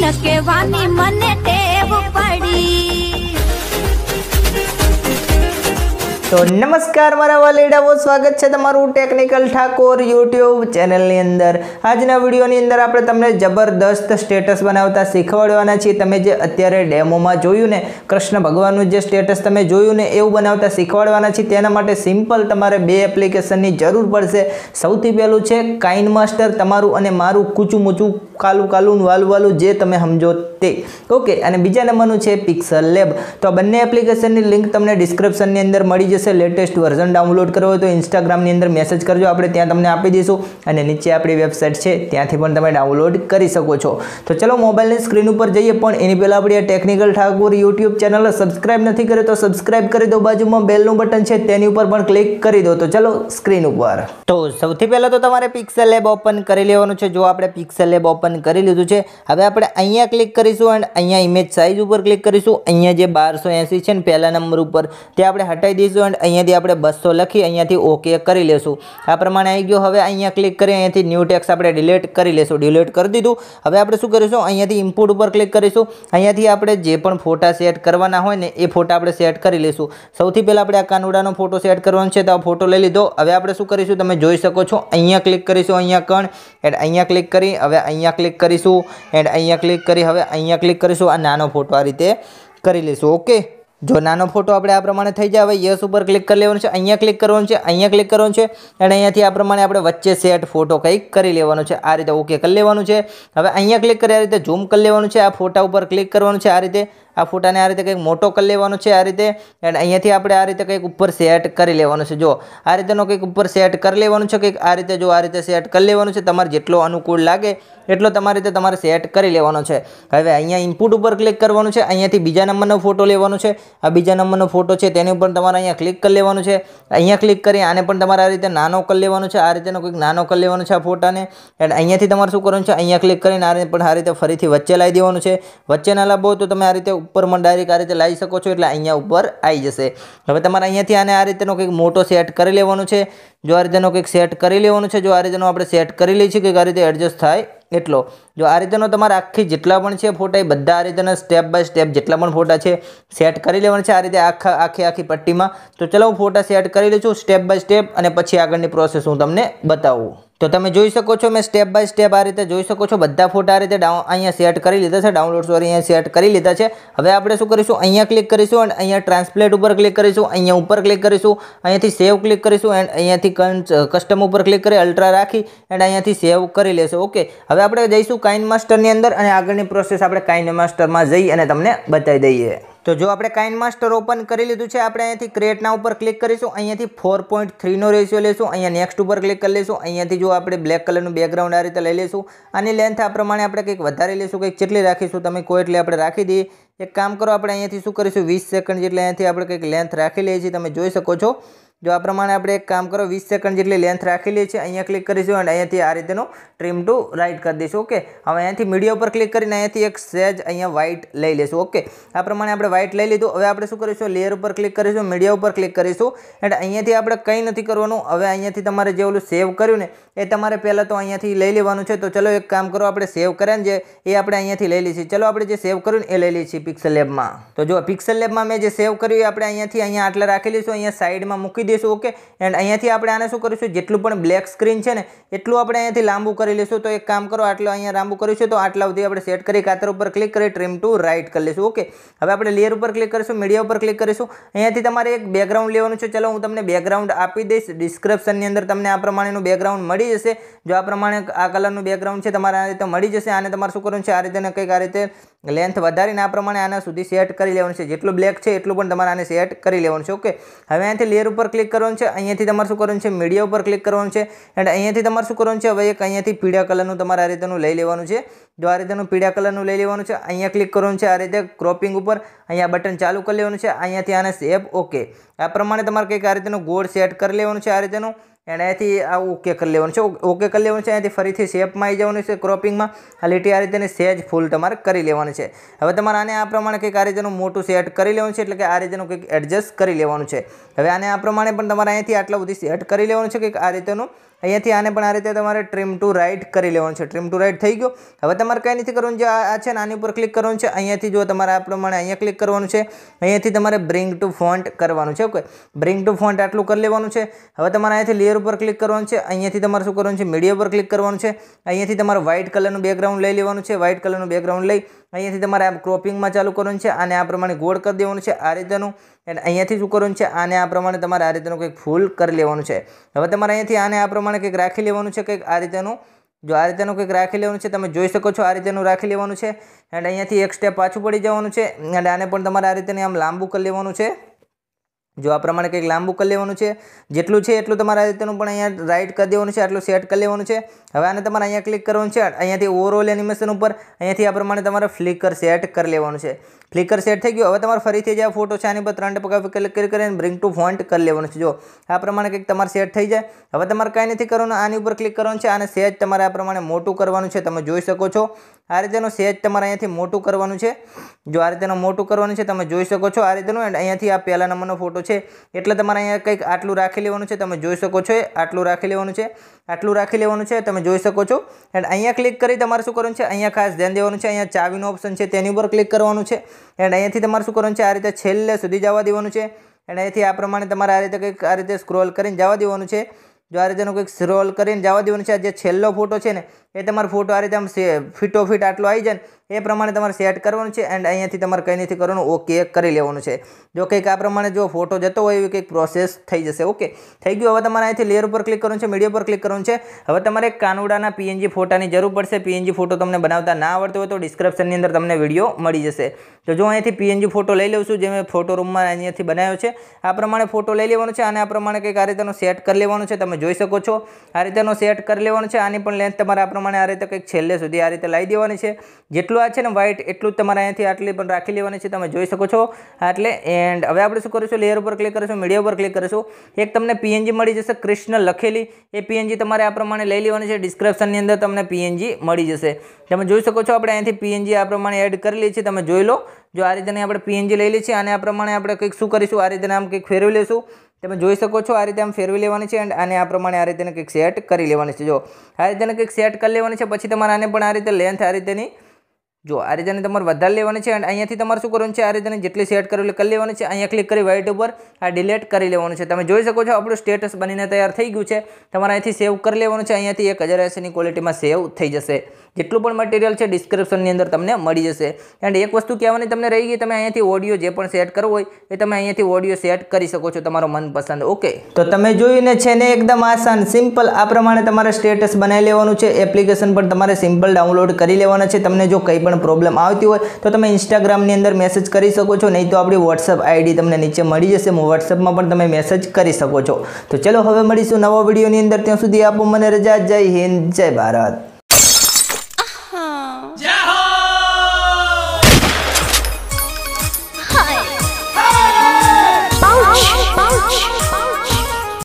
લકેવાની મને ટેવ પડી તો નમસ્કાર મારા વાલીડાઓ સ્વાગત છે તમારું ટેકનિકલ ઠાકોર યુટ્યુબ ચેનલની અંદર આજના વિડીયોની અંદર આપણે તમને જબરદસ્ત સ્ટેટસ બનાવતા શીખવાડવાના છીએ તમે જે અત્યારે ડેમોમાં જોયું ને કૃષ્ણ ભગવાનનું જે સ્ટેટસ તમે જોયું ને એવું બનાવતા શીખવાડવાના છીએ તેના માટે સિમ્પલ તમારે બે એપ્લિકેશનની જરૂર પડશે સૌથી પહેલું છે કાઇન માસ્ટર તમારું અને મારું કૂચું મૂચું કાલું કાલું વાલું વાલું જે તમે સમજો તે ઓકે અને બીજા નંબરનું છે પિક્સલ લેબ તો બંને એપ્લિકેશનની લિંક તમને ડિસ્ક્રિપ્શનની અંદર મળી જશે જશે લેટેસ્ટ વર્ઝન ડાઉનલોડ કરવો હોય તો ઇન્સ્ટાગ્રામની અંદર મેસેજ કરજો આપણે ત્યાં તમને આપી દઈશું અને નીચે આપણી વેબસાઇટ છે ત્યાંથી પણ તમે ડાઉનલોડ કરી શકો છો તો ચલો મોબાઈલની સ્ક્રીન ઉપર જઈએ પણ એની પહેલાં આપણે આ technical Thakur YouTube channel subscribe નથી કરે તો સબસ્ક્રાઇબ કરી દો બાજુમાં બેલનું બટન છે તેની ઉપર પણ ક્લિક કરી દો તો ચલો સ્ક્રીન ઉપર તો સૌથી પહેલાં તો તમારે પિક્સેલ લેબ ઓપન કરી લેવાનું છે જો આપણે પિક્સેલ લેબ ઓપન કરી લીધું છે હવે આપણે અહીંયા ક્લિક કરીશું એન્ડ અહીંયા ઇમેજ સાઇઝ ઉપર ક્લિક કરીશું અહીંયા જે બારસો છે ને પહેલાં નંબર ઉપર તે આપણે હટાવી દઈશું સેકન્ડ અહીંયાથી આપણે બસો લખી અહીંયાથી ઓકે કરી લઈશું આ પ્રમાણે આવી ગયો હવે અહીંયા ક્લિક કરી અહીંયાથી ન્યૂ ટેક્સ આપણે ડિલેટ કરી લઈશું ડિલેટ કરી દીધું હવે આપણે શું કરીશું અહીંયાથી ઇમ્પુટ ઉપર ક્લિક કરીશું અહીંયાથી આપણે જે પણ ફોટા સેટ કરવાના હોય ને એ ફોટા આપણે સેટ કરી લઈશું સૌથી પહેલાં આપણે આ કાનુડાનો ફોટો સેટ કરવાનો છે તો આ ફોટો લઈ લીધો હવે આપણે શું કરીશું તમે જોઈ શકો છો અહીંયા ક્લિક કરીશું અહીંયા કણ એન્ડ અહીંયા ક્લિક કરી હવે અહીંયા ક્લિક કરીશું એન્ડ અહીંયા ક્લિક કરી હવે અહીંયા ક્લિક કરીશું આ નાનો ફોટો આ રીતે કરી લઈશું ઓકે જો નાનો ફોટો આપણે આ પ્રમાણે થઈ જાય હવે યસ ઉપર ક્લિક કરી લેવાનું છે અહીંયા ક્લિક કરવાનું છે અહીંયા ક્લિક કરવાનું છે અને અહીંયાથી આ પ્રમાણે આપણે વચ્ચે સેટ ફોટો કંઈક કરી લેવાનો છે આ રીતે ઓકે કરી લેવાનું છે હવે અહીંયા ક્લિક કરી આ રીતે ઝૂમ કરી લેવાનું છે આ ફોટા ઉપર ક્લિક કરવાનું છે આ રીતે આ ફોટાને આ રીતે કંઈક મોટો કરી લેવાનો છે આ રીતે અને અહીંયાથી આપણે આ રીતે કંઈક ઉપર સેટ કરી લેવાનું છે જો આ રીતેનો કંઈક ઉપર સેટ કરી લેવાનું છે કંઈક આ રીતે જો આ રીતે સેટ કરી લેવાનું છે તમારે જેટલો અનુકૂળ લાગે એટલો તમારી રીતે તમારે સેટ કરી લેવાનો છે હવે અહીંયા ઇનપુટ ઉપર ક્લિક કરવાનું છે અહીંયાથી બીજા નંબરનો ફોટો લેવાનો છે આ બીજા નંબરનો ફોટો છે તેની ઉપર તમારે અહીંયા ક્લિક કરી લેવાનું છે અહીંયા ક્લિક કરી આને પણ તમારે આ રીતે નાનો કરી લેવાનો છે આ રીતેનો કંઈક નાનો કરી લેવાનો છે આ ફોટાને એન્ડ અહીંયાથી તમારે શું કરવાનું છે અહીંયા ક્લિક કરીને આ રીતે પણ આ રીતે ફરીથી વચ્ચે લાવી દેવાનું છે વચ્ચેના લાભો તો તમે આ રીતે ઉપર પણ ડાયરેક્ટ આ રીતે લાવી શકો છો એટલે અહીંયા ઉપર આવી જશે હવે તમારે અહીંયાથી આને આ રીતેનો કંઈક મોટો સેટ કરી લેવાનો છે જો આ રીતેનો કંઈક સેટ કરી લેવાનો છે જો આ રીતેનો આપણે સેટ કરી લઈએ છીએ કંઈક આ રીતે એડજસ્ટ થાય એટલો જો આ રીતેનો તમારે આખી જેટલા પણ છે ફોટા એ બધા આ રીતેના સ્ટેપ બાય સ્ટેપ જેટલા પણ ફોટા છે સેટ કરી લેવાના છે આ રીતે આખા આખી આખી પટ્ટીમાં તો ચલો હું ફોટા સેટ કરી લઉં છું સ્ટેપ બાય સ્ટેપ અને પછી આગળની પ્રોસેસ હું તમને બતાવું તો તમે જોઈ શકો છો મેં સ્ટેપ બાય સ્ટેપ આ રીતે જોઈ શકો છો બધા ફોટા આ રીતે અહીંયા સેટ કરી લીધા છે ડાઉનલોડ સોરી અહીંયા સેટ કરી લીધા છે હવે આપણે શું કરીશું અહીંયા ક્લિક કરીશું એન્ડ અહીંયા ટ્રાન્સપ્લેટ ઉપર ક્લિક કરીશું અહીંયા ઉપર ક્લિક કરીશું અહીંયાથી સેવ ક્લિક કરીશું એન્ડ અહીંયાથી કસ્ટમ ઉપર ક્લિક કરી અલ્ટ્રા રાખી એન્ડ અહીંયાથી સેવ કરી લેશું ઓકે હવે આપણે જઈશું કાઇન માસ્ટરની અંદર અને આગળની પ્રોસેસ આપણે કાઇન માસ્ટરમાં જઈ અને તમને બતાવી દઈએ તો જો આપણે કાઇન માસ્ટર ઓપન કરી લીધું છે આપણે અહીંયાથી ક્રિએટના ઉપર ક્લિક કરીશું અહીંયાથી ફોર પોઈન્ટ થ્રીનો રેશિયો લેશું અહીંયા નેક્સ્ટ ઉપર ક્લિક કરી લઈશું અહીંયાથી જો આપણે બ્લેક કલરનું બેકગ્રાઉન્ડ આ રીતે લઈ લઈશું આની લેન્થ આ પ્રમાણે આપણે કંઈક વધારે લઈશું કંઈક જેટલી રાખીશું તમે કોઈ એટલે આપણે રાખી દઈએ એક કામ કરો આપણે અહીંયાથી શું કરીશું વીસ સેકન્ડ જેટલે અહીંયાથી આપણે કંઈક લેન્થ રાખી લઈએ છીએ તમે જોઈ શકો છો જો આ પ્રમાણે આપણે એક કામ કરો વીસ સેકન્ડ જેટલી લેન્થ રાખેલી છે અહીંયા ક્લિક કરીશું અને અહીંયાથી આ રીતેનું ટ્રીમ ટુ રાઇટ કરી દઈશું ઓકે હવે અહીંયાથી મીડિયા ઉપર ક્લિક કરીને અહીંયાથી એક સેજ અહીંયા વ્હાઇટ લઈ લઈશું ઓકે આ પ્રમાણે આપણે વ્હાઇટ લઈ લીધું હવે આપણે શું કરીશું લેયર ઉપર ક્લિક કરીશું મીડિયા ઉપર ક્લિક કરીશું એટલે અહીંયાથી આપણે કંઈ નથી કરવાનું હવે અહીંયાથી તમારે જે ઓલું સેવ કર્યું ને એ તમારે પહેલાં તો અહીંયાથી લઈ લેવાનું છે તો ચલો એક કામ કરો આપણે સેવ કર્યા જે એ આપણે અહીંયાથી લઈ લઈએ છીએ ચલો આપણે જે સેવ કર્યું એ લઈ લઈએ છીએ પિક્સલ લેબમાં તો જો પિક્સલ લેબમાં મેં જે સેવ કર્યું એ આપણે અહીંયાથી અહીંયા આટલા રાખી લઈશું અહીંયા સાઈડમાં મૂકી દઈશું ઓકે એન્ડ અહીંયાથી આપણે આને શું કરીશું જેટલું પણ બ્લેક સ્ક્રીન છે ને એટલું આપણે અહીંયાથી લાંબુ કરી લઈશું તો એક કામ કરો આટલું અહીંયા લાંબુ કરીશું તો આટલા સુધી આપણે સેટ કરી કાતર ઉપર ક્લિક કરી ટ્રીમ ટુ રાઇટ કરી લઈશું ઓકે હવે આપણે લેયર ઉપર ક્લિક કરીશું મીડિયા ઉપર ક્લિક કરીશું અહીંયાથી તમારે એક બેકગ્રાઉન્ડ લેવાનું છે ચલો હું તમને બેકગ્રાઉન્ડ આપી દઈશ ડિસ્ક્રિપ્શનની અંદર તમને આ પ્રમાણેનું બેકગ્રાઉન્ડ મળી મળી જશે જો આ પ્રમાણે આ કલરનું બેકગ્રાઉન્ડ છે તમારે આ રીતે મળી જશે આને તમારે શું કરવાનું છે આ રીતે કંઈક આ રીતે લેન્થ વધારીને આ પ્રમાણે આના સુધી સેટ કરી લેવાનું છે જેટલું બ્લેક છે એટલું પણ તમારે આને સેટ કરી લેવાનું છે ઓકે હવે અહીંયાથી લેયર ઉપર ક્લિક કરવાનું છે અહીંયાથી તમારે શું કરવાનું છે મીડિયા ઉપર ક્લિક કરવાનું છે એન્ડ અહીંયાથી તમારે શું કરવાનું છે હવે એક અહીંયાથી પીળા કલરનું તમારે આ રીતેનું લઈ લેવાનું છે જો આ રીતેનું પીળા કલરનું લઈ લેવાનું છે અહીંયા ક્લિક કરવાનું છે આ રીતે ક્રોપિંગ ઉપર અહીંયા બટન ચાલુ કરી લેવાનું છે અહીંયાથી આને સેપ ઓકે આ પ્રમાણે તમારે કંઈક આ રીતેનું ગોળ સેટ કરી લેવાનું છે આ રીતેનું એણે આ ઓકે કરી લેવાનું છે ઓકે કરી લેવાનું છે અહીંથી ફરીથી શેપમાં આવી જવાનું છે ક્રોપિંગમાં આ આ રીતેની સેજ ફૂલ તમારે કરી લેવાનું છે હવે તમારે આને આ પ્રમાણે કંઈક આ રીતેનું મોટું સેટ કરી લેવાનું છે એટલે કે આ રીતેનું કંઈક એડજસ્ટ કરી લેવાનું છે હવે આને આ પ્રમાણે પણ તમારે અહીંથી આટલા બધી સેટ કરી લેવાનું છે કંઈક આ રીતેનું અહીંયાથી આને પણ આ રીતે તમારે ટ્રીમ ટુ રાઇટ કરી લેવાનું છે ટ્રીમ ટુ રાઇટ થઈ ગયો હવે તમારે કંઈ નથી કરવાનું જે આ છે ને આની ઉપર ક્લિક કરવાનું છે અહીંયાથી જો તમારે આ પ્રમાણે અહીંયા ક્લિક કરવાનું છે અહીંયાથી તમારે બ્રિંગ ટુ ફોન્ટ કરવાનું છે ઓકે બ્રિંગ ટુ ફોન્ટ આટલું કરી લેવાનું છે હવે તમારે અહીંયાથી લેયર ઉપર ક્લિક કરવાનું છે અહીંયાથી તમારે શું કરવાનું છે મીડિયા પર ક્લિક કરવાનું છે અહીંયાથી તમારે વ્હાઇટ કલરનું બેકગ્રાઉન્ડ લઈ લેવાનું છે વ્હાઇટ કલરનું બેકગ્રાઉન્ડ લઈ અહીંયાથી તમારે આ ક્રોપિંગમાં ચાલુ કરવાનું છે અને આ પ્રમાણે ગોળ કરી દેવાનું છે આ રીતેનું એટલે અહીંયાથી શું કરવાનું છે આને આ પ્રમાણે તમારે આ રીતેનું કંઈક ફૂલ કરી લેવાનું છે હવે તમારે અહીંયાથી આને આ પ્રમાણે કંઈક રાખી લેવાનું છે કંઈક આ રીતેનું જો આ રીતેનું કંઈક રાખી લેવાનું છે તમે જોઈ શકો છો આ રીતેનું રાખી લેવાનું છે એન્ડ અહીંયાથી એક સ્ટેપ પાછું પડી જવાનું છે અને આને પણ તમારે આ રીતેને આમ લાંબુ કરી લેવાનું છે જો આ પ્રમાણે કંઈક લાંબુ કરી લેવાનું છે જેટલું છે એટલું તમારે તેનું પણ અહીંયા રાઇટ કરી દેવાનું છે આટલું સેટ કરી લેવાનું છે હવે આને તમારે અહીંયા ક્લિક કરવાનું છે અહીંયાથી ઓવરઓલ એનિમેશન ઉપર અહીંયાથી આ પ્રમાણે તમારે ફ્લિકર સેટ કરી લેવાનું છે ફ્લિકર સેટ થઈ ગયું હવે તમારે ફરીથી જે આ ફોટો છે આની પર ત્રણ ટપકા ક્લિક કરીને બ્રિંગ ટુ ફોન્ટ કરી લેવાનું છે જો આ પ્રમાણે કંઈક તમારે સેટ થઈ જાય હવે તમારે કાંઈ નથી કરવાનું આની ઉપર ક્લિક કરવાનું છે અને સેજ તમારે આ પ્રમાણે મોટું કરવાનું છે તમે જોઈ શકો છો આ રીતેનું સેજ તમારે અહીંયાથી મોટું કરવાનું છે જો આ રીતેનું મોટું કરવાનું છે તમે જોઈ શકો છો આ રીતેનું એન્ડ અહીંયાથી આ પહેલા નંબરનો ફોટો છે એટલે તમારે અહીંયા કંઈક આટલું રાખી લેવાનું છે તમે જોઈ શકો છો આટલું રાખી લેવાનું છે આટલું રાખી લેવાનું છે તમે જોઈ શકો છો એન્ડ અહીંયા ક્લિક કરી તમારે શું કરવાનું છે અહીંયા ખાસ ધ્યાન દેવાનું છે અહીંયા ચાવીનો ઓપ્શન છે તેની ઉપર ક્લિક કરવાનું છે એન્ડ અહીંયાથી તમારે શું કરવાનું છે આ રીતે છેલ્લે સુધી જવા દેવાનું છે એન્ડ અહીંયાથી આ પ્રમાણે તમારે આ રીતે કંઈક આ રીતે સ્ક્રોલ કરીને જવા દેવાનું છે જો આ રીતે એનો કંઈક રોલ કરીને જવા દેવાનું છે જે છેલ્લો ફોટો છે ને એ તમારો ફોટો આ રીતે આમ ફિટો ફિટ આટલો આવી જાય ને એ પ્રમાણે તમારે સેટ કરવાનું છે એન્ડ અહીંયાથી તમારે કંઈ નથી કરવાનું ઓકે કરી લેવાનું છે જો કંઈક આ પ્રમાણે જો ફોટો જતો હોય એવી કંઈક પ્રોસેસ થઈ જશે ઓકે થઈ ગયું હવે તમારે અહીંથી લેયર ઉપર ક્લિક કરવાનું છે મીડિયા પર ક્લિક કરવાનું છે હવે તમારે કાનુડાના પીએનજી ફોટાની જરૂર પડશે પીએનજી ફોટો તમને બનાવતા ના આવડતો હોય તો ડિસ્ક્રિપ્શનની અંદર તમને વિડીયો મળી જશે તો જો અહીંયાથી પીએનજી ફોટો લઈ લઉં છું જે મેં ફોટો રૂમમાં અહીંયાથી બનાવ્યો છે આ પ્રમાણે ફોટો લઈ લેવાનો છે અને આ પ્રમાણે કંઈક આ રીતેનો સેટ કરી લેવાનો છે તમે જોઈ શકો છો આ રીતેનો સેટ કરી લેવાનો છે આની પણ લેન્થ તમારે આ પ્રમાણે આ રીતે કંઈક છેલ્લે સુધી આ રીતે લાવી દેવાની છે જેટલું બ્લુ આ છે ને વ્હાઇટ એટલું જ તમારે અહીંયાથી આટલી પણ રાખી લેવાની છે તમે જોઈ શકો છો એટલે એન્ડ હવે આપણે શું કરીશું લેયર ઉપર ક્લિક કરીશું મીડિયા ઉપર ક્લિક કરીશું એક તમને પીએનજી મળી જશે કૃષ્ણ લખેલી એ પીએનજી તમારે આ પ્રમાણે લઈ લેવાની છે ડિસ્ક્રિપ્શનની અંદર તમને પીએનજી મળી જશે તમે જોઈ શકો છો આપણે અહીંયાથી પીએનજી આ પ્રમાણે એડ કરી લઈએ છીએ તમે જોઈ લો જો આ રીતેની આપણે પીએનજી લઈ લે છે અને આ પ્રમાણે આપણે કંઈક શું કરીશું આ રીતે આમ કંઈક ફેરવી લેશું તમે જોઈ શકો છો આ રીતે આમ ફેરવી લેવાની છે એન્ડ આને આ પ્રમાણે આ રીતેને કંઈક સેટ કરી લેવાની છે જો આ રીતે કંઈક સેટ કરી લેવાની છે પછી તમારે આને પણ આ રીતે લેન્થ આ રીતેની જો આ રીતેને તમારે વધારે લેવાની છે અને અહીંયાથી તમારે શું કરવાનું છે આ રીતેને જેટલી સેટ કરવી કરી લેવાની છે અહીંયા ક્લિક કરી વાઇટ ઉપર આ ડિલેટ કરી લેવાનું છે તમે જોઈ શકો છો આપણું સ્ટેટસ બનીને તૈયાર થઈ ગયું છે તમારે અહીંથી સેવ કરી લેવાનું છે અહીંયાથી એક હજાર એસીની ક્વોલિટીમાં સેવ થઈ જશે જેટલું પણ મટીરિયલ છે ડિસ્ક્રિપ્શનની અંદર તમને મળી જશે એન્ડ એક વસ્તુ કહેવાની તમને રહી ગઈ તમે અહીંયાથી ઓડિયો જે પણ સેટ કરવો હોય એ તમે અહીંયાથી ઓડિયો સેટ કરી શકો છો તમારો મનપસંદ ઓકે તો તમે જોયું છે ને એકદમ આસાન સિમ્પલ આ પ્રમાણે તમારે સ્ટેટસ બનાવી લેવાનું છે એપ્લિકેશન પણ તમારે સિમ્પલ ડાઉનલોડ કરી લેવાના છે તમને જો કંઈ પણ પ્રોબ્લેમ આવતી હોય તો તમે ઇન્સ્ટાગ્રામની અંદર મેસેજ કરી શકો છો નહીં તો આપણી વોટ્સઅપ આઈડી તમને નીચે મળી જશે હું વોટ્સઅપમાં પણ તમે મેસેજ કરી શકો છો તો ચલો હવે મળીશું નવા વિડીયોની અંદર ત્યાં સુધી આપો મને રજા જય હિન્દ જય ભારત